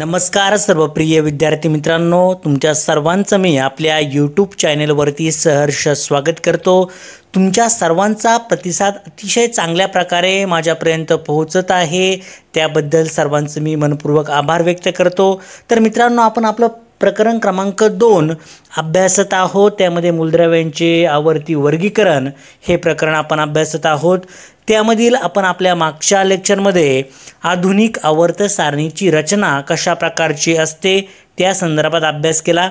नमस्कार सर्व प्रिय विद्यार्थी मित्रांनो तुमच्या सर्वांचं मी आपल्या यूट्यूब चॅनेलवरती सहर्ष स्वागत करतो तुमच्या सर्वांचा प्रतिसाद अतिशय चांगल्या प्रकारे माझ्यापर्यंत पोहोचत आहे त्याबद्दल सर्वांचं मी मनपूर्वक आभार व्यक्त करतो तर मित्रांनो आपण आपलं प्रकरण क्रमांक दोन अभ्यासत आहोत त्यामध्ये मूलद्रव्यांचे आवर्ती वर्गीकरण हे प्रकरण आपण अभ्यासत आहोत त्यामधील आपण आपल्या मागच्या लेक्चरमध्ये आधुनिक आवर्त सारणीची रचना कशा प्रकारची असते त्या संदर्भात अभ्यास केला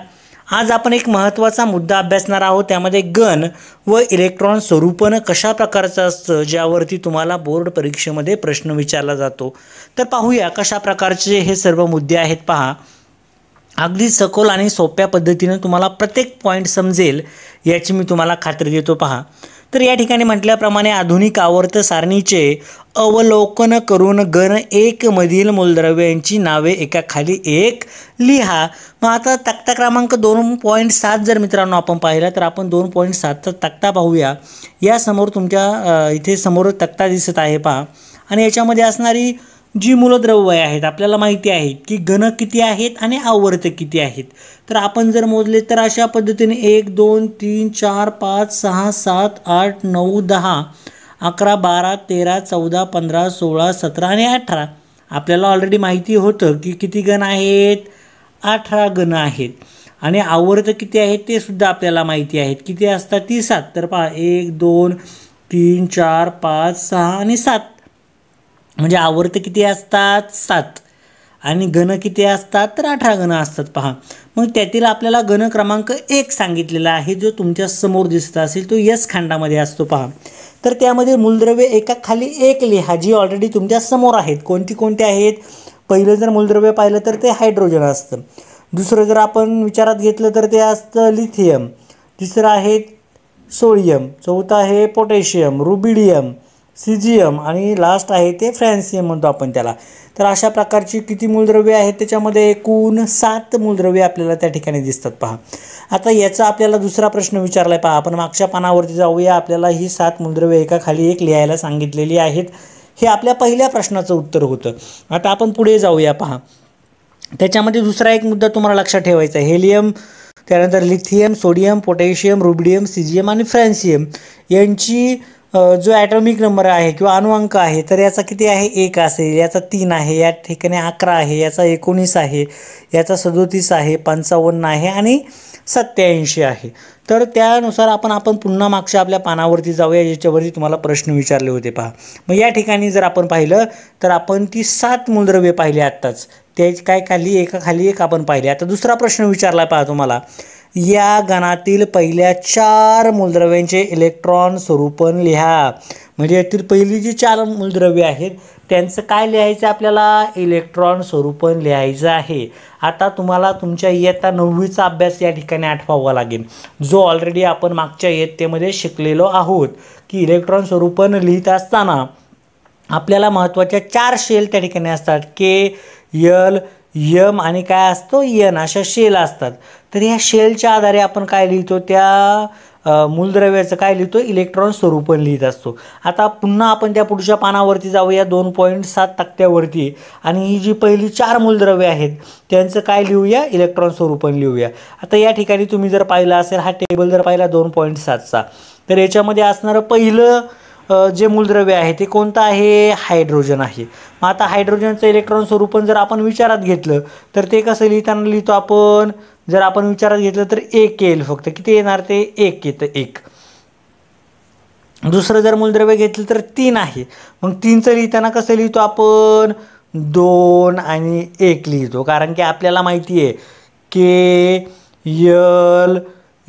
आज आपण एक महत्त्वाचा मुद्दा अभ्यासणार आहोत त्यामध्ये गण व इलेक्ट्रॉन स्वरूपनं कशा प्रकारचं असतं ज्यावरती तुम्हाला बोर्ड परीक्षेमध्ये प्रश्न विचारला जातो तर पाहूया कशा प्रकारचे हे सर्व मुद्दे आहेत पहा अगदी सखोल आणि सोप्या पद्धतीनं तुम्हाला प्रत्येक पॉईंट समजेल याची मी तुम्हाला खात्री देतो पहा तर या ठिकाणी म्हटल्याप्रमाणे आधुनिक आवर्त सारणीचे अवलोकन करून गण एकमधील मूलद्रव्यांची नावे एका खाली एक लिहा मग आता तक्ता क्रमांक दोन पॉईंट सात जर मित्रांनो आपण पाहिला तर आपण दोन पॉईंट सातचा तक्ता पाहूया यासमोर तुमच्या इथे समोर तक्ता दिसत आहे पहा आणि याच्यामध्ये असणारी जी मूलद्रव्य आहेत आपल्याला माहिती आहेत की घन किती आहेत आणि आवर्त किती आहेत तर आपण जर मोजले तर अशा पद्धतीने एक दोन तीन चार पाच सहा सात आठ नऊ दहा अकरा बारा तेरा चौदा पंधरा सोळा सतरा आणि अठरा आपल्याला ऑलरेडी माहिती होतं की किती गण आहेत अठरा गण आहेत आणि आवर्त किती आहेत ते सुद्धा आपल्याला माहिती आहेत किती असतात ती सात तर पहा एक दोन तीन चार पाच सहा आणि सात म्हणजे आवर्त किती असतात सात आणि घन किती असतात तर अठरा घन असतात पहा मग त्यातील आपल्याला घन क्रमांक एक सांगितलेला आहे जो तुमच्या समोर दिसत असेल तो यस खंडामध्ये असतो पहा तर त्यामध्ये मूलद्रव्य एका खाली एक लिहा जी ऑलरेडी तुमच्या समोर आहेत कोणती कोणती आहेत पहिलं जर मूलद्रव्य पाहिलं तर ते हायड्रोजन असतं दुसरं जर आपण विचारात घेतलं तर ते असतं लिथियम तिसरं आहे सोडियम चौथं आहे पोटॅशियम रुबिडियम सीजीएम आणि लास्ट आहे ते फ्रॅन्सियम म्हणतो आपण त्याला तर अशा प्रकारची किती मूलद्रव्ये आहेत त्याच्यामध्ये एकूण सात मूलद्रव्ये आपल्याला त्या ठिकाणी दिसतात पहा आता याचा आपल्याला दुसरा प्रश्न विचारला आहे पहा आपण मागच्या पानावरती जाऊया आपल्याला ही सात मूलद्रव्ये एका खाली एक लिहायला सांगितलेली आहेत हे आपल्या पहिल्या प्रश्नाचं उत्तर होतं आता आपण पुढे जाऊया पहा त्याच्यामध्ये दुसरा एक मुद्दा तुम्हाला लक्षात ठेवायचा आहे हेलियम त्यानंतर lithium sodium potassium rubidium caesium आणि फ्रॅन्सियम यांची जो ॲटॉमिक नंबर आहे किंवा अणुअंक आहे तर याचा किती आहे एक असेल याचा तीन आहे या ठिकाणी अकरा आहे याचा एकोणीस आहे याचा सदोतीस आहे पंचावन्न आहे आणि सत्याऐंशी आहे तर त्यानुसार आपण आपण पुन्हा मागच्या आपल्या पानावरती जाऊया याच्यावरती तुम्हाला प्रश्न विचारले होते पहा मग या ठिकाणी जर आपण पाहिलं तर आपण ती सात मूलद्रव्ये पाहिली आत्ताच त्याची काय खाली एका खाली एक आपण पाहिले आता दुसरा प्रश्न विचारला पहा तुम्हाला या गणातील पहिल्या चार मूलद्रव्यांचे इलेक्ट्रॉन स्वरूपण लिहा म्हणजे यातील पहिली जी चार मूलद्रव्ये आहेत त्यांचं काय लिहायचं आपल्याला इलेक्ट्रॉन स्वरूपण लिहायचं आहे आता तुम्हाला तुमच्या इयत्ता नववीचा अभ्यास या ठिकाणी आठवावा लागेल जो ऑलरेडी आपण मागच्या इयत्तेमध्ये शिकलेलो आहोत की इलेक्ट्रॉन स्वरूपण लिहित असताना आपल्याला महत्त्वाच्या चार शेल त्या ठिकाणी असतात के यल यम आणि काय असतो यन अशा शेल असतात तर ह्या शेलच्या आधारे आपण काय लिहितो त्या मूलद्रव्याचं काय लिहितो इलेक्ट्रॉन पण लिहित असतो आता पुन्हा आपण त्या पुढच्या पानावरती जाऊया दोन पॉईंट सात तक्त्यावरती आणि ही जी पहिली चार मूलद्रव्य आहेत त्यांचं काय लिहूया इलेक्ट्रॉन पण लिहूया आता या ठिकाणी तुम्ही जर पाहिलं असेल हा टेबल जर पाहिला दोन पॉईंट सातचा तर याच्यामध्ये असणारं पहिलं जे मूलद्रव्य आहे ते कोणतं आहे हायड्रोजन आहे मग आता हायड्रोजनचं इलेक्ट्रॉन स्वरूपन जर आपण विचारात घेतलं तर ते कसं लिहिताना लिहितो आपण जर आपण विचारात घेतलं तर एक येईल फक्त किती येणार ते एक येतं एक दुसरं जर मूलद्रव्य घेतलं तर तीन आहे मग तीनचं लिहिताना कसं लिहितो आपण दोन आणि एक लिहितो कारण की आपल्याला माहिती आहे के यल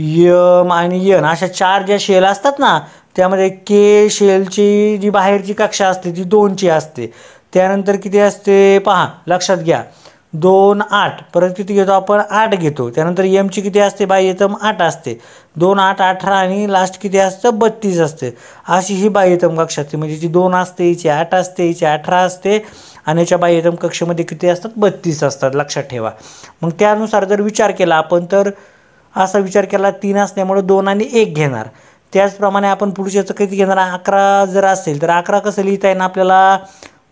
यम आणि यन अशा चार ज्या शेल असतात ना त्यामध्ये के शेलची जी बाहेरची कक्षा असते ती दोनची असते त्यानंतर किती असते पहा लक्षात घ्या दोन आठ परत किती घेतो आपण आठ घेतो त्यानंतर एमची किती असते बाह्यतम आठ असते दोन आठ अठरा आणि लास्ट किती असतं बत्तीस असते अशी ही बाह्यतम कक्षा असते म्हणजे जी दोन असते याची आठ असते याची अठरा असते आणि याच्या बाह्यतम कक्षेमध्ये किती असतात बत्तीस असतात लक्षात ठेवा मग त्यानुसार जर विचार केला आपण तर असा विचार केला तीन असल्यामुळे दोन आणि एक घेणार त्याचप्रमाणे आपण याचं किती घेणार अकरा जर असेल तर अकरा कसं लिहिता येईल आपल्याला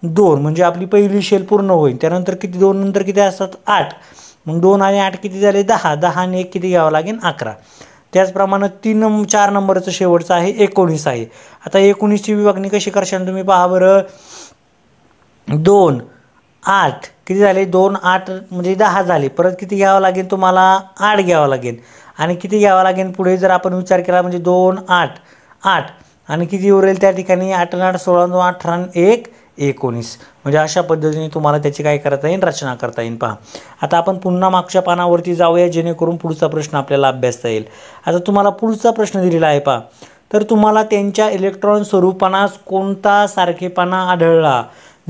दोन म्हणजे आपली पहिली शेल पूर्ण होईल त्यानंतर किती दोन नंतर किती असतात आठ मग दोन आणि आठ किती झाले दहा दहा आणि एक किती घ्यावं लागेल अकरा त्याचप्रमाणे तीन चार नंबरचं शेवटचं आहे एकोणीस आहे आता एकोणीसची विभागणी कशी करशाल तुम्ही पहा बरं दोन आठ किती झाले दोन आठ म्हणजे दहा झाले परत किती घ्यावं लागेल तुम्हाला आठ घ्यावं लागेल आणि किती घ्यावा लागेल पुढे जर आपण विचार केला म्हणजे दोन आठ आठ आणि किती उरेल त्या ठिकाणी आठ आठ सोळा दोन अठरा एक एकोणीस म्हणजे अशा पद्धतीने तुम्हाला त्याची काय करता येईल रचना करता येईल पहा आता आपण पुन्हा मागच्या पानावरती जाऊया जेणेकरून पुढचा प्रश्न आपल्याला अभ्यासता येईल आता तुम्हाला पुढचा प्रश्न दिलेला आहे पहा तर तुम्हाला त्यांच्या इलेक्ट्रॉन स्वरूपानास कोणता सारखेपणा आढळला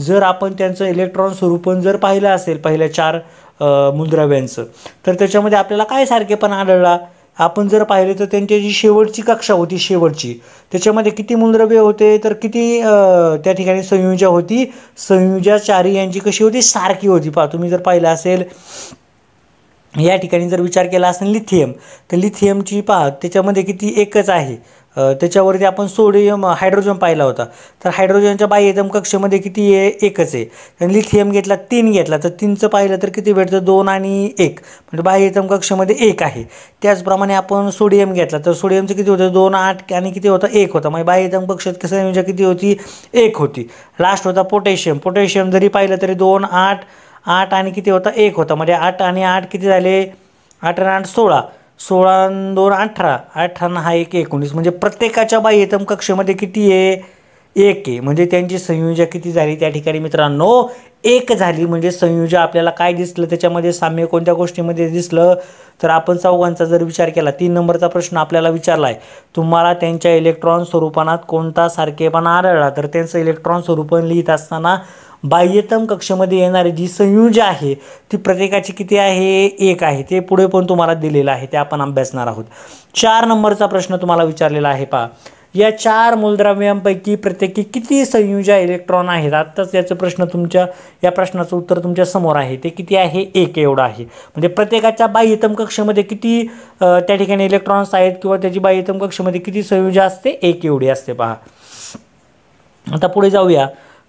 जर आपण त्यांचं इलेक्ट्रॉन स्वरूपण जर पाहिलं असेल पहिल्या चार मुंद्राव्यांचं तर त्याच्यामध्ये आपल्याला काय सारखेपण आढळला आपण जर पाहिले तर त्यांची जी शेवटची कक्षा होती शेवटची त्याच्यामध्ये किती मूलद्रव्य होते तर किती त्या ठिकाणी संयुजा होती संयुजा चारी यांची कशी होती सारखी होती पा तुम्ही जर पाहिलं असेल या ठिकाणी जर विचार केला असेल लिथियम तर लिथियमची पहा त्याच्यामध्ये किती एकच आहे त्याच्यावरती आपण सोडियम हायड्रोजन पाहिला होता तर हायड्रोजनच्या बाह्यतम कक्षेमध्ये किती ए एकच आहे आणि लिथियम घेतला तीन घेतला तर तीनचं पाहिलं तर किती भेटतं दोन आणि एक म्हणजे बाह्यतम कक्षेमध्ये एक आहे त्याचप्रमाणे आपण सोडियम घेतला तर सोडियमचं किती होतं दोन आठ आणि किती होता एक होता म्हणजे बाह्यतम कक्षेत संयोजन किती होती एक होती लास्ट होता पोटॅशियम पोटॅशियम जरी पाहिलं तरी दोन आठ आठ आणि किती होता एक होता म्हणजे आठ आणि आठ किती झाले आठ आणि आठ सोळा सोळा दोन अठरा अठरा हा एक एकोणीस म्हणजे प्रत्येकाच्या बाह्यतम कक्षेमध्ये किती आहे एक आहे म्हणजे त्यांची संयोजा किती झाली त्या ठिकाणी मित्रांनो एक झाली म्हणजे संयोजा आपल्याला काय दिसलं त्याच्यामध्ये साम्य कोणत्या गोष्टीमध्ये दिसलं तर आपण चौघांचा जर विचार केला तीन नंबरचा प्रश्न आपल्याला विचारला आहे तुम्हाला त्यांच्या इलेक्ट्रॉन स्वरूपानात कोणता सारखेपणा आढळला तर त्यांचं इलेक्ट्रॉन स्वरूपण लिहित असताना बाह्यतम कक्षामध्ये येणारी जी संयुज आहे ती प्रत्येकाची किती आहे एक आहे ते पुढे पण तुम्हाला दिलेलं आहे ते आपण अभ्यासणार आहोत चार नंबरचा प्रश्न तुम्हाला विचारलेला आहे पहा या चार मूलद्रव्यांपैकी प्रत्येकी किती संयुजा इलेक्ट्रॉन आहेत आत्ताच याचं प्रश्न तुमच्या या प्रश्नाचं उत्तर तुमच्या समोर आहे ते किती आहे एक एवढं आहे म्हणजे प्रत्येकाच्या बाह्यतम कक्षेमध्ये किती त्या ठिकाणी इलेक्ट्रॉन्स आहेत किंवा त्याची बाह्यतम कक्षेमध्ये किती संयुजा असते एक एवढी असते पहा आता पुढे जाऊया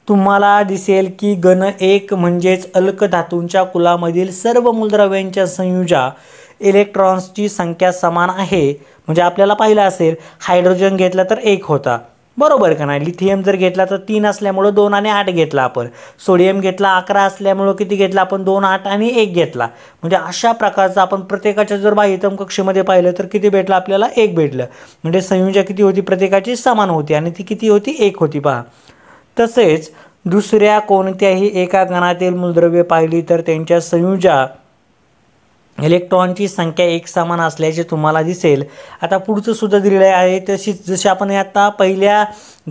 तुम्हाला दिसेल की गण एक म्हणजेच अल्क धातूंच्या कुलामधील सर्व मूलद्रव्यांच्या संयुजा इलेक्ट्रॉन्सची संख्या समान आहे म्हणजे आपल्याला पाहिलं असेल हायड्रोजन घेतला तर एक होता बरोबर का नाही लिथियम जर घेतला तर तीन असल्यामुळं दोन आणि आठ घेतला आपण सोडियम घेतला अकरा असल्यामुळं किती घेतला आपण दोन आठ आणि एक घेतला म्हणजे अशा प्रकारचा आपण प्रत्येकाच्या जर बाह्यतम कक्षेमध्ये पाहिलं तर किती भेटलं आपल्याला एक भेटलं म्हणजे संयुजा किती होती प्रत्येकाची समान होती आणि ती किती होती एक होती पहा तसेच दुसऱ्या कोणत्याही एका गणातील मूलद्रव्य पाहिली तर त्यांच्या संयुजा इलेक्ट्रॉनची संख्या एक समान असल्याचे तुम्हाला दिसेल आता पुढचं सुद्धा दिलेलं आहे तशीच जशी आपण आता पहिल्या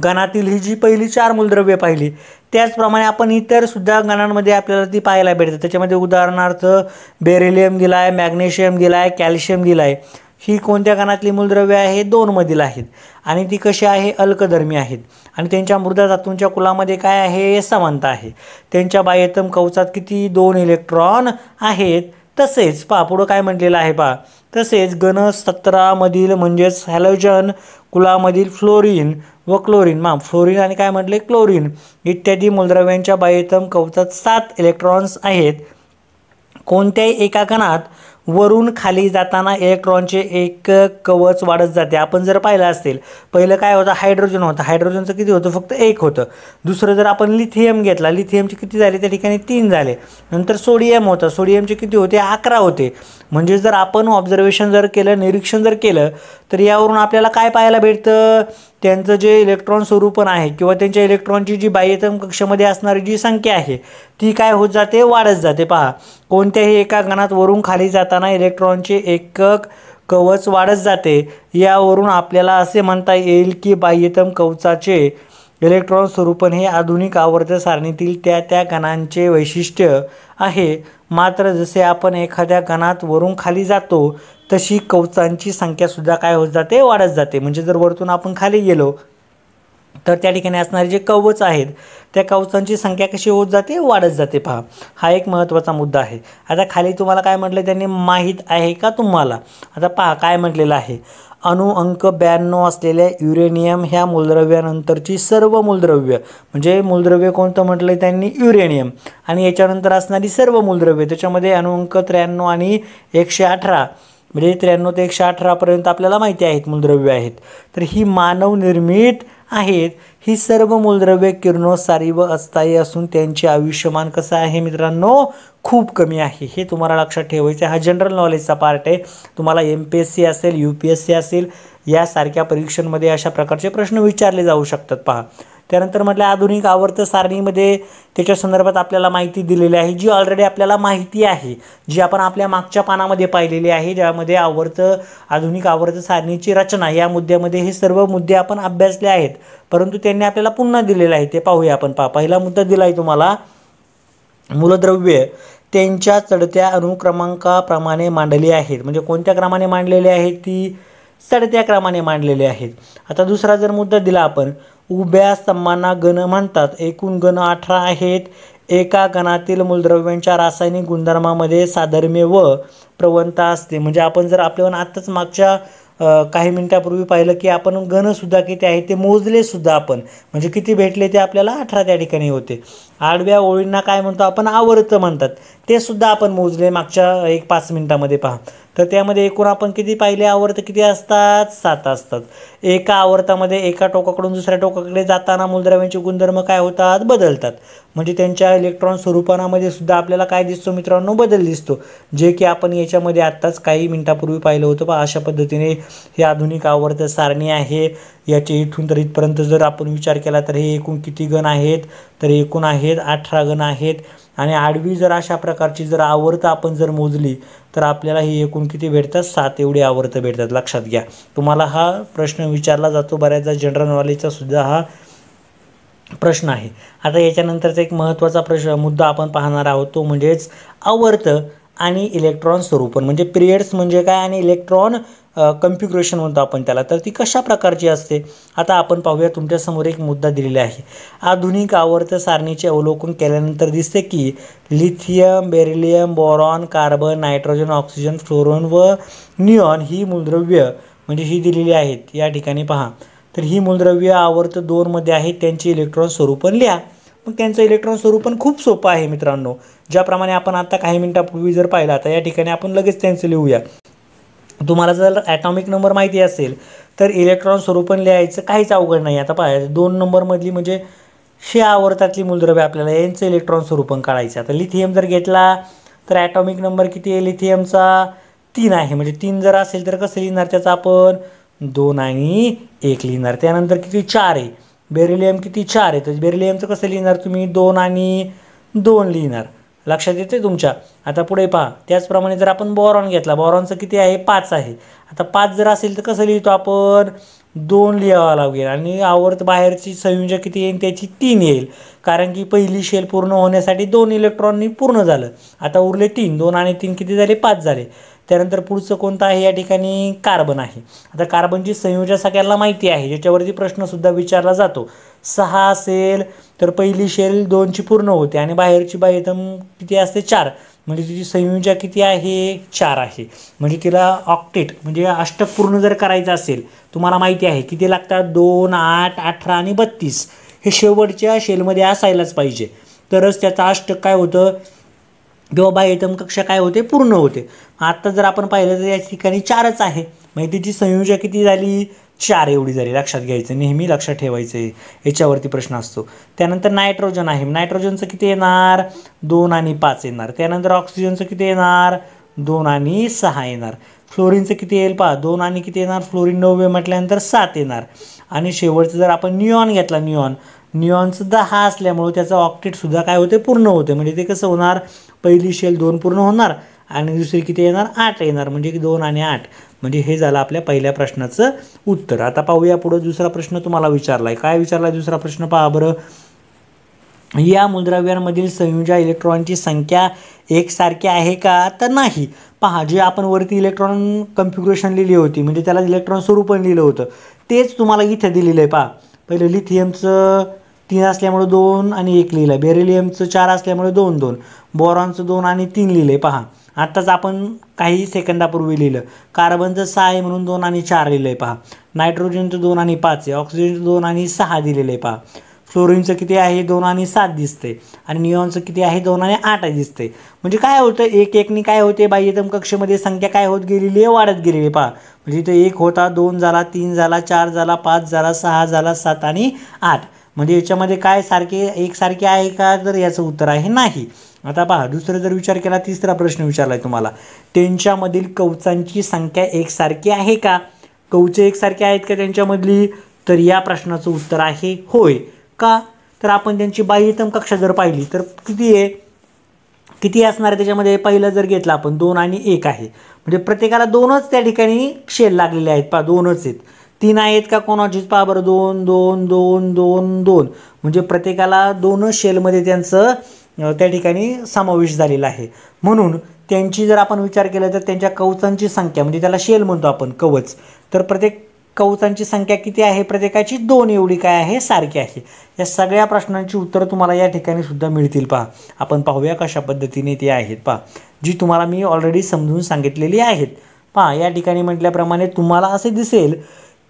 गणातील ही जी पहिली चार मूलद्रव्य पाहिली त्याचप्रमाणे आपण इतर सुद्धा गणांमध्ये आपल्याला ती पाहायला भेटते त्याच्यामध्ये उदाहरणार्थ बेरिलियम दिला आहे मॅग्नेशियम दिला आहे कॅल्शियम दिला आहे ही कोणत्या कणातली मूलद्रव्य आहे दोनमधील आहेत आणि ती कशी आहे अल्कधर्मी आहेत आणि त्यांच्या मृदा धातूंच्या कुलामध्ये काय आहे समानता आहे त्यांच्या बाह्यतम कवचात किती दोन इलेक्ट्रॉन आहेत तसेच पहा पुढं काय म्हटलेलं आहे पा तसेच गण सतरामधील म्हणजेच हॅलोजन कुलामधील फ्लोरीन व क्लोरीन मा फ्लोरीन आणि काय म्हटले क्लोरीन इत्यादी मूलद्रव्यांच्या बाह्यतम कवचात सात इलेक्ट्रॉन्स आहेत कोणत्याही एका कणात वरून खाली जाताना इलेक्ट्रॉनचे एक कवच वाढत जाते आपण जर पाहिलं असेल पहिलं काय होतं हायड्रोजन होतं हायड्रोजनचं किती होतं फक्त एक होतं दुसरं जर आपण लिथियम घेतला लिथियमचे किती झाले त्या ठिकाणी तीन झाले नंतर सोडियम होतं सोडियमचे किती होते अकरा होते म्हणजे जर आपण ऑब्झर्वेशन जर केलं निरीक्षण जर केलं तर यावरून आपल्याला काय पाहायला भेटतं त्यांचं जे इलेक्ट्रॉन स्वरूपण आहे किंवा त्यांच्या इलेक्ट्रॉनची जी बाह्यतम कक्षामध्ये असणारी जी संख्या आहे ती काय होत जाते वाढत जाते पहा कोणत्याही एका गणात वरून खाली जाताना इलेक्ट्रॉनचे एकक कवच वाढत जाते यावरून आपल्याला असे म्हणता येईल की बाह्यतम कवचाचे इलेक्ट्रॉन स्वरूपण हे आधुनिक आवर्त सारणीतील त्या त्या गणांचे वैशिष्ट्य आहे मात्र जसे आपण एखाद्या गणात वरून खाली जातो तशी कवचांची संख्यासुद्धा काय होत जाते वाढत जाते म्हणजे जर वरतून आपण खाली गेलो तर त्या ठिकाणी असणारे जे कवच आहेत त्या कवचांची संख्या कशी होत जाते वाढत जाते पहा हा एक महत्त्वाचा मुद्दा आहे आता खाली तुम्हाला काय म्हटलं त्यांनी माहीत आहे का तुम्हाला आता पहा काय म्हटलेलं आहे अणु अंक ब्याण्णव असलेल्या युरेनियम ह्या मूलद्रव्यानंतरची सर्व मूलद्रव्य म्हणजे मूलद्रव्य कोणतं म्हटलं त्यांनी युरेनियम आणि याच्यानंतर असणारी सर्व मूलद्रव्य त्याच्यामध्ये अणुअंक त्र्याण्णव आणि एकशे अठरा म्हणजे त्र्याण्णव ते एकशे अठरापर्यंत आपल्याला माहिती आहेत मूलद्रव्य आहेत तर ही मानवनिर्मित आहेत ही सर्व मूलद्रव्य किरणोत्सारी व अस्थायी असून त्यांचे आयुष्यमान कसं आहे मित्रांनो खूप कमी आहे हे तुम्हाला लक्षात ठेवायचं हा जनरल नॉलेजचा पार्ट आहे तुम्हाला एम पी एस सी असेल यू पी एस सी असेल यासारख्या परीक्षांमध्ये अशा प्रकारचे प्रश्न विचारले जाऊ शकतात पहा त्यानंतर म्हटलं आधुनिक आवर्त सारणीमध्ये त्याच्या संदर्भात आपल्याला माहिती दिलेली आहे जी ऑलरेडी आपल्याला माहिती आहे जी आपण आपल्या मागच्या पानामध्ये पाहिलेली आहे ज्यामध्ये आवर्त आधुनिक आवर्त सारणीची रचना या मुद्द्यामध्ये हे सर्व मुद्दे आपण अभ्यासले आहेत परंतु त्यांनी आपल्याला पुन्हा दिलेलं आहे ते पाहूया आपण पहा पहिला मुद्दा दिला आहे तुम्हाला मूलद्रव्य त्यांच्या चढत्या अनुक्रमांकाप्रमाणे मांडली आहेत म्हणजे कोणत्या क्रमाने मांडलेली आहेत ती चढत्या क्रमाने मांडलेली आहेत आता दुसरा जर मुद्दा दिला आपण उभ्या स्तंभांना गण म्हणतात एकूण गण अठरा आहेत एका गणातील मूलद्रव्यांच्या रासायनिक गुणधर्मामध्ये साधर्म्य व प्रवणता असते म्हणजे आपण जर आपल्यावर आत्ताच मागच्या काही मिनिटापूर्वी पाहिलं की आपण गण सुद्धा किती आहे ते मोजले सुद्धा आपण म्हणजे किती भेटले ते आपल्याला अठरा त्या ठिकाणी होते आडव्या ओळींना काय म्हणतो आपण आवर्त म्हणतात ते सुद्धा आपण मोजले मागच्या एक पाच मिनिटामध्ये पहा तर त्यामध्ये एकूण आपण किती पाहिले आवर्त किती असतात सात असतात एका आवर्तामध्ये एका टोकाकडून दुसऱ्या टोकाकडे जाताना मूलद्रव्यांचे गुणधर्म काय होतात बदलतात म्हणजे त्यांच्या इलेक्ट्रॉन स्वरूपानामध्ये सुद्धा आपल्याला काय दिसतो मित्रांनो बदल दिसतो जे की आपण याच्यामध्ये आत्ताच काही मिनिटापूर्वी पाहिलं होतं पण अशा पद्धतीने हे आधुनिक आवर्त सारणी आहे याचे इथून तर इथपर्यंत जर आपण विचार केला तर हे एकूण किती गण आहेत तर एकूण आहेत अठरा गण आहेत आणि आडवी जर अशा प्रकारची जर आवर्तं आपण जर मोजली तर आपल्याला ही एकूण किती भेटतात सात एवढी आवर्तं भेटतात लक्षात घ्या तुम्हाला हा प्रश्न विचारला जातो बऱ्याचदा जनरल नॉलेजचा सुद्धा हा प्रश्न आहे आता याच्यानंतरचा एक महत्त्वाचा प्रश्न मुद्दा आपण पाहणार आहोत तो म्हणजेच आवर्त आणि इलेक्ट्रॉन स्वरूपण म्हणजे पिरियड्स म्हणजे काय आणि इलेक्ट्रॉन कम्प्युग्रेशन म्हणतो आपण त्याला तर ती कशा प्रकारची असते आता आपण पाहूया तुमच्यासमोर एक मुद्दा दिलेला आहे आधुनिक आवर्त सारणीचे अवलोकन केल्यानंतर दिसते की lithium beryllium boron carbon nitrogen oxygen fluorine व निऑन ही मूलद्रव्य म्हणजे ही दिलेली आहेत या ठिकाणी पहा तर ही मूलद्रव्य आवर्त दोनमध्ये आहेत त्यांची इलेक्ट्रॉन स्वरूपण लिहा मग त्यांचं इलेक्ट्रॉन स्वरूप पण खूप सोपं आहे मित्रांनो ज्याप्रमाणे आपण आता काही मिनिटापूर्वी जर पाहिलं आता या ठिकाणी आपण लगेच त्यांचं लिहूया तुम्हाला जर ॲटॉमिक नंबर माहिती असेल तर इलेक्ट्रॉन स्वरूपण लिहायचं काहीच अवघड नाही आता पाहायला दोन नंबरमधली म्हणजे शे आवर्तातली मूलद्रव्य आपल्याला यांचं इलेक्ट्रॉन स्वरूपण काढायचं आता लिथियम जर घेतला तर ॲटॉमिक नंबर किती आहे लिथियमचा तीन आहे म्हणजे तीन जर असेल तर कसं लिहिणार त्याचा आपण दोन आणि एक लिहिणार त्यानंतर किती चार आहे बेरिलियम किती चार आहे तर बेरिलियमचं कसं लिहिणार तुम्ही दोन आणि दोन लिहिणार लक्षात येते तुमच्या आता पुढे पहा त्याचप्रमाणे जर आपण बॉरॉन घेतला बॉरॉनचं किती आहे पाच आहे आता पाच जर असेल तर कसं लिहितो आपण दोन लिहावा लागेल आणि आवर्त बाहेरची संयोजक किती येईल त्याची तीन येईल कारण की पहिली शेल पूर्ण होण्यासाठी दोन इलेक्ट्रॉननी पूर्ण झालं आता उरले तीन दोन आणि तीन किती झाले पाच झाले त्यानंतर पुढचं कोणतं आहे या ठिकाणी कार्बन आहे आता कार्बनची संयोजन सगळ्यांना माहिती आहे ज्याच्यावरती प्रश्नसुद्धा विचारला जातो सहा असेल तर पहिली शेल दोनची पूर्ण होते आणि बाहेरची बाह्यतम किती असते चार म्हणजे तिची संयोजा किती आहे चार आहे म्हणजे तिला ऑक्टेट म्हणजे अष्टक पूर्ण जर करायचं असेल तुम्हाला माहिती आहे किती लागतात दोन आठ अठरा आणि बत्तीस हे शेवटच्या शेलमध्ये असायलाच पाहिजे तरच त्याचा अष्टक काय होतं किंवा बाह्यतम कक्षा काय होते पूर्ण होते आत्ता जर आपण पाहिलं तर या ठिकाणी चारच आहे म्हणजे तिची संयोजा किती झाली चार एवढी झाली लक्षात घ्यायचं नेहमी लक्षात ठेवायचं आहे याच्यावरती प्रश्न असतो त्यानंतर नायट्रोजन आहे नायट्रोजनचं किती येणार दोन आणि पाच येणार त्यानंतर ऑक्सिजनचं किती येणार दोन आणि सहा येणार फ्लोरिनचं किती येईल पहा दोन आणि किती येणार फ्लोरीन नववे म्हटल्यानंतर सात येणार आणि शेवटचं जर आपण निऑन घेतला निऑन निऑनसुद्धा हा असल्यामुळं त्याचं ऑक्टेटसुद्धा काय होते पूर्ण होते म्हणजे ते कसं होणार पहिली शेल दोन पूर्ण होणार आणि दुसरी किती येणार आठ येणार म्हणजे की दोन आणि आठ म्हणजे हे झालं आपल्या पहिल्या प्रश्नाचं उत्तर आता पाहूया पुढं दुसरा प्रश्न तुम्हाला विचारला आहे काय विचारला दुसरा प्रश्न पहा बरं या मुद्राव्यांमधील संयुजा इलेक्ट्रॉनची संख्या एकसारखी आहे का तर नाही पहा जे आपण वरती इलेक्ट्रॉन कन्फिग्युरेशन लिहिली होती म्हणजे त्याला इलेक्ट्रॉन स्वरूपण लिहिलं होतं तेच तुम्हाला इथे दिलेलं आहे पहा पहिले लिथियमचं तीन असल्यामुळं दोन आणि एक लिहिलं आहे बेरिलियमचं चार असल्यामुळे दोन दोन बोरॉनचं दोन आणि तीन लिहिलं आहे पहा आत्ताच आपण काही सेकंदापूर्वी लिहिलं कार्बनचं सहा आहे म्हणून दोन आणि चार लिहिलं आहे पहा नायट्रोजनचं दोन आणि पाच आहे ऑक्सिजनचं दोन आणि सहा दिलेलं आहे पहा फ्लोरिनचं किती आहे दोन आणि सात दिसते आणि नियॉनचं किती आहे दोन आणि आठ दिसते म्हणजे काय होतं एक एकनी काय होते बाह्यतम कक्षेमध्ये संख्या काय होत गेलेली आहे वाढत गेलेली पहा म्हणजे इथं एक होता दोन झाला तीन झाला चार झाला पाच झाला सहा झाला सात आणि आठ म्हणजे याच्यामध्ये काय सारखे एकसारखे आहे का तर याचं उत्तर आहे नाही आता पहा दुसरं जर विचार केला तिसरा प्रश्न विचारला आहे तुम्हाला त्यांच्यामधील कवचांची संख्या एकसारखी आहे का कवचे एकसारखे आहेत का त्यांच्यामधली तर या प्रश्नाचं उत्तर आहे होय का तर आपण त्यांची बाह्यतम कक्षा जर पाहिली तर किती आहे किती असणार आहे त्याच्यामध्ये पहिलं जर घेतला आपण दोन आणि एक आहे म्हणजे प्रत्येकाला दोनच त्या ठिकाणी शेल लागलेले आहेत पा दोनच आहेत तीन आहेत का कोणाचीच पहा बरं दोन दोन दोन दोन दोन म्हणजे प्रत्येकाला दोनच शेलमध्ये त्यांचं त्या ठिकाणी समावेश झालेला आहे म्हणून त्यांची जर आपण विचार केला तर त्यांच्या कवचांची संख्या म्हणजे त्याला शेल म्हणतो आपण कवच तर प्रत्येक कवचांची संख्या किती आहे प्रत्येकाची दोन एवढी काय आहे सारखी आहे या सगळ्या प्रश्नांची उत्तरं तुम्हाला या ठिकाणी सुद्धा मिळतील पहा आपण पाहूया कशा पद्धतीने ते आहेत पहा जी तुम्हाला मी ऑलरेडी समजून सांगितलेली आहेत पहा या ठिकाणी म्हटल्याप्रमाणे तुम्हाला असे दिसेल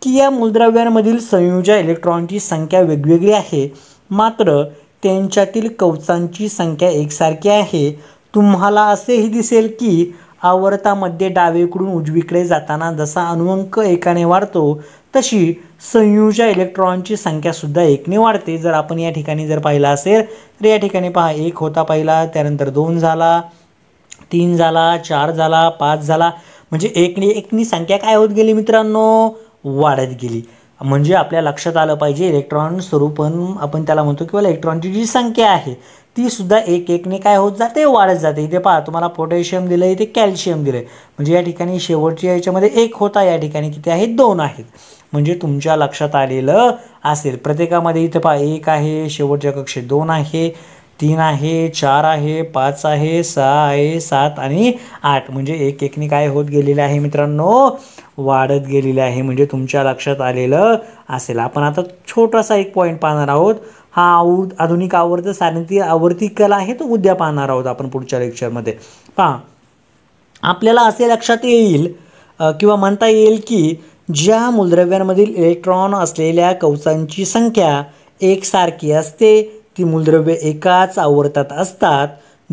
की या मूलद्रव्यांमधील संयोजा इलेक्ट्रॉनची संख्या वेगवेगळी आहे मात्र त्यांच्यातील कवचांची संख्या एकसारखी आहे तुम्हाला असेही दिसेल की आवर्तामध्ये डावीकडून उजवीकडे जाताना जसा अनुअंक एकाने वाढतो तशी संयुजा इलेक्ट्रॉनची संख्यासुद्धा एकने वाढते जर आपण या ठिकाणी जर पाहिला असेल तर या ठिकाणी पहा एक होता पहिला त्यानंतर दोन झाला तीन झाला चार झाला पाच झाला म्हणजे एकने एकनी संख्या काय होत गेली मित्रांनो वाढत गेली म्हणजे आपल्या लक्षात आलं पाहिजे इलेक्ट्रॉन स्वरूपण आपण त्याला म्हणतो किंवा इलेक्ट्रॉनची जी संख्या आहे ती सुद्धा एक एकने काय होत जाते वाढत जाते इथे पहा तुम्हाला पोटॅशियम दिलं इथे कॅल्शियम दिलं म्हणजे या ठिकाणी शेवटच्या याच्यामध्ये एक होता या ठिकाणी किती आहेत दोन आहेत म्हणजे तुमच्या लक्षात आलेलं असेल प्रत्येकामध्ये इथे पहा एक आहे शेवटच्या कक्षेत दोन आहे तीन आहे चार आहे पाच आहे सहा आहे सात आणि आठ म्हणजे एक एकने काय होत गेलेले आहे मित्रांनो वाढत गेलेले आहे म्हणजे तुमच्या लक्षात आलेलं असेल आपण आता छोटासा एक पॉईंट पाहणार आहोत हा आऊ आधुनिक आवर्त सारणीतील आवर्ती कला आहे तो उद्या पाहणार आहोत आपण पुढच्या लेक्चरमध्ये पहा आपल्याला असे लक्षात येईल किंवा म्हणता येईल की ज्या मूलद्रव्यांमधील इलेक्ट्रॉन असलेल्या कवचांची संख्या एकसारखी असते ती मूलद्रव्य एकाच आवर्तात असतात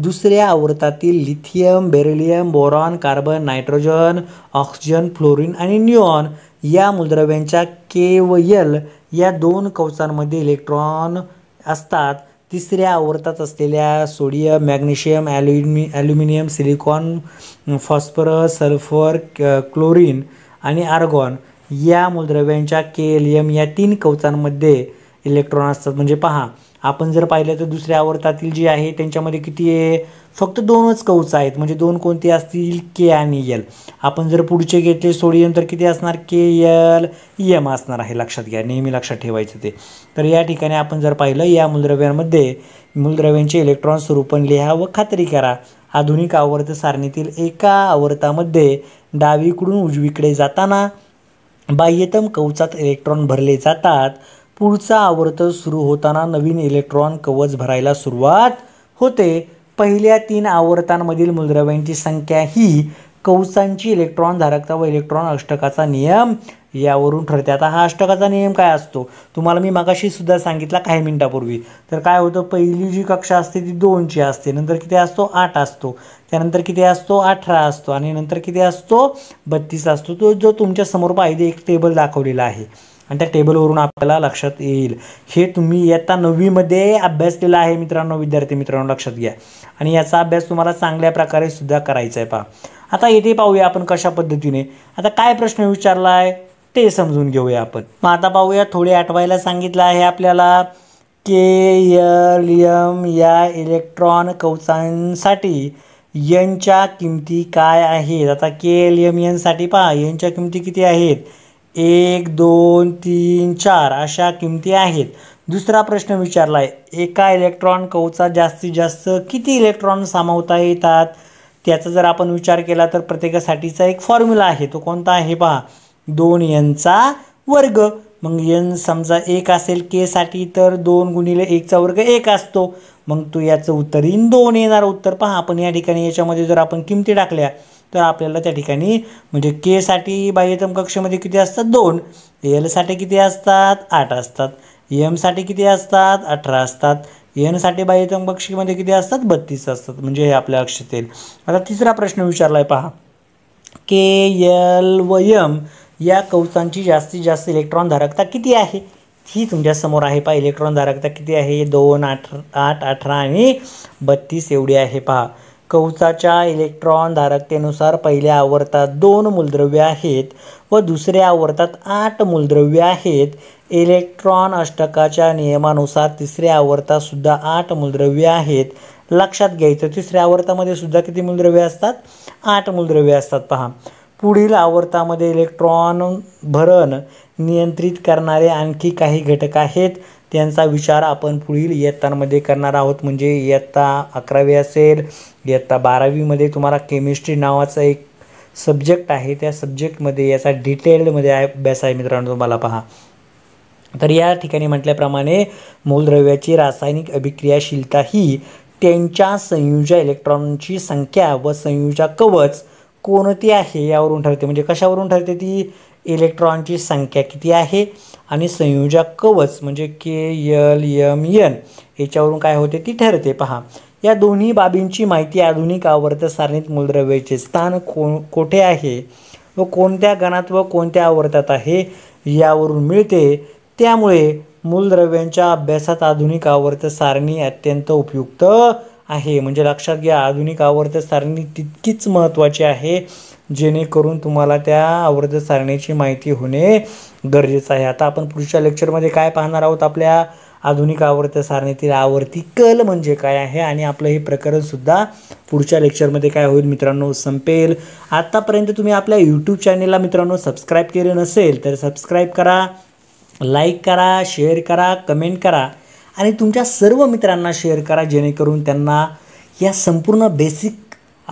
दुसऱ्या आवर्तातील lithium beryllium boron carbon nitrogen oxygen fluorine आणि न्यूऑन या मूलद्रव्यांच्या के व यल या दोन कवचांमध्ये इलेक्ट्रॉन असतात तिसऱ्या आवर्तात असलेल्या sodium magnesium alumi aluminium silicon phosphorus sulphur chlorine आणि आर्गॉन या मूलद्रव्यांच्या के एल एम या तीन कवचांमध्ये इलेक्ट्रॉन असतात म्हणजे पहा आपण जर पाहिलं तर दुसऱ्या आवर्तातील जी आहे त्यांच्यामध्ये किती आहे फक्त दोनच कवच आहेत म्हणजे दोन कोणते असतील के आणि एल आपण जर पुढचे घेतले सोडियम तर किती असणार के एल एम असणार आहे लक्षात घ्या नेहमी लक्षात ठेवायचं ते तर या ठिकाणी आपण जर पाहिलं या मूलद्रव्यांमध्ये मूलद्रव्यांचे इलेक्ट्रॉन स्वरूपण लिहा व खात्री करा आधुनिक आवर्त सारणीतील एका आवर्तामध्ये डावीकडून उजवीकडे जाताना बाह्यतम कवचात इलेक्ट्रॉन भरले जातात पुढचा आवर्त सुरू होताना नवीन इलेक्ट्रॉन कवच भरायला सुरुवात होते पहिल्या तीन आवर्तांमधील मूलद्रव्यांची संख्या ही कौसांची इलेक्ट्रॉन धारकता व इलेक्ट्रॉन अष्टकाचा नियम यावरून ठरते आता हा अष्टकाचा नियम काय असतो तुम्हाला मी मागाशी सुद्धा सांगितला काही मिनिटापूर्वी तर काय होतं पहिली जी कक्षा असते ती दोनची असते नंतर किती असतो आठ असतो त्यानंतर किती असतो अठरा असतो आणि नंतर किती असतो बत्तीस असतो तो जो तुमच्यासमोर पाहिजे एक टेबल दाखवलेला आहे आणि त्या टेबलवरून आपल्याला लक्षात येईल हे तुम्ही इयत्ता नववीमध्ये अभ्यास केला आहे मित्रांनो विद्यार्थी मित्रांनो लक्षात घ्या आणि याचा अभ्यास तुम्हाला चांगल्या प्रकारे सुद्धा करायचा आहे पहा आता येथे पाहूया आपण कशा पद्धतीने आता काय प्रश्न विचारला आहे ते समजून घेऊया आपण मग आता पाहूया थोडे आठवायला सांगितलं आहे आपल्याला के एल एम या इलेक्ट्रॉन कवचांसाठी यनच्या किमती काय आहेत आता के एल एम यनसाठी पहा यनच्या किमती किती आहेत एक दोन तीन चार अशा किमती आहेत दुसरा प्रश्न विचारला आहे एका इलेक्ट्रॉन कवचा जास्तीत जास्त किती इलेक्ट्रॉन सामावता येतात त्याचा जर आपण विचार केला तर प्रत्येकासाठीचा एक फॉर्म्युला आहे तो कोणता आहे पहा दोन यांचा वर्ग मग यन समजा एक असेल केसाठी तर दोन गुणिले एकचा वर्ग एक असतो मग तो याचं उत्तर इन दोन येणार उत्तर पहा आपण या ठिकाणी याच्यामध्ये जर आपण किमती टाकल्या तर आपल्याला त्या ठिकाणी म्हणजे केसाठी बाह्यतम कक्षमध्ये किती असतात दोन एलसाठी किती असतात आठ असतात एमसाठी किती असतात अठरा असतात साठी बाह्यतम कक्षेमध्ये किती असतात बत्तीस असतात म्हणजे हे आपल्या लक्षात येईल आता तिसरा प्रश्न विचारला आहे पहा के एल व यम या कवचांची जास्तीत जास्त इलेक्ट्रॉन धारकता किती आहे ही तुमच्यासमोर आहे पहा इलेक्ट्रॉन धारकता किती आहे दोन आठ आठ अठरा आणि बत्तीस एवढी आहे पहा कवचाच्या इलेक्ट्रॉन धारकतेनुसार पहिल्या आवर्तात दोन मूलद्रव्य आहेत व दुसऱ्या आवर्तात आठ मूलद्रव्य आहेत इलेक्ट्रॉन अष्टकाच्या नियमानुसार तिसऱ्या आवर्तात सुद्धा आठ मूलद्रव्य आहेत लक्षात घ्यायचं तिसऱ्या आवर्तामध्ये सुद्धा किती मूलद्रव्य असतात आठ मूलद्रव्य असतात पहा पुढील आवर्तामध्ये इलेक्ट्रॉन भरण नियंत्रित करणारे आणखी काही घटक आहेत त्यांचा विचार आपण पुढील इयत्तांमध्ये करणार आहोत म्हणजे इयत्ता अकरावी असेल इयत्ता बारावीमध्ये तुम्हाला केमिस्ट्री नावाचा एक सब्जेक्ट आहे त्या सब्जेक्टमध्ये याचा डिटेल्डमध्ये अभ्यास आहे मित्रांनो तुम्हाला पहा तर या ठिकाणी म्हटल्याप्रमाणे मूलद्रव्याची रासायनिक अभिक्रियाशीलता ही त्यांच्या संयुजा इलेक्ट्रॉनची संख्या व संयुजा कवच कोणती आहे यावरून ठरते म्हणजे कशावरून ठरते ती इलेक्ट्रॉनची संख्या किती आहे आणि संयोजक कवच म्हणजे के यल यम यन याच्यावरून काय होते ती ठरते पहा या दोन्ही बाबींची माहिती आधुनिक आवर्त सारणीत मूलद्रव्याचे स्थान को कोठे आहे व कोणत्या गणात व कोणत्या आवर्तात आहे यावरून मिळते त्यामुळे मूलद्रव्यांच्या अभ्यासात आधुनिक आवर्त सारणी अत्यंत उपयुक्त आहे म्हणजे लक्षात घ्या आधुनिक आवर्त सारणी तितकीच महत्त्वाची आहे जेणेकरून तुम्हाला त्या आवर्त सारणीची माहिती होणे गरजेचं आहे आता आपण पुढच्या लेक्चरमध्ये काय पाहणार आहोत आपल्या आधुनिक आवर्त सारणीतील आवर्ती कल म्हणजे काय आहे आणि आपलं हे प्रकरणसुद्धा पुढच्या लेक्चरमध्ये काय होईल मित्रांनो संपेल आत्तापर्यंत तुम्ही आपल्या यूट्यूब चॅनेलला मित्रांनो सबस्क्राईब केले नसेल तर सबस्क्राईब करा लाईक करा शेअर करा कमेंट करा आणि तुमच्या सर्व मित्रांना शेअर करा जेणेकरून त्यांना या संपूर्ण बेसिक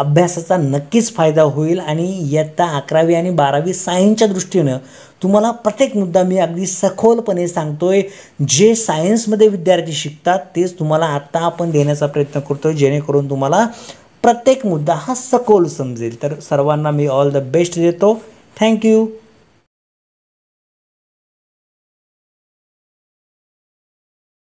अभ्यासाचा नक्कीच फायदा होईल आणि इयत्ता अकरावी आणि बारावी सायन्सच्या दृष्टीनं तुम्हाला प्रत्येक मुद्दा मी अगदी सखोलपणे सांगतो आहे जे सायन्समध्ये विद्यार्थी शिकतात तेच तुम्हाला आत्ता आपण देण्याचा प्रयत्न करतो आहे जेणेकरून तुम्हाला प्रत्येक मुद्दा हा सखोल समजेल तर सर्वांना मी ऑल द बेस्ट देतो थँक्यू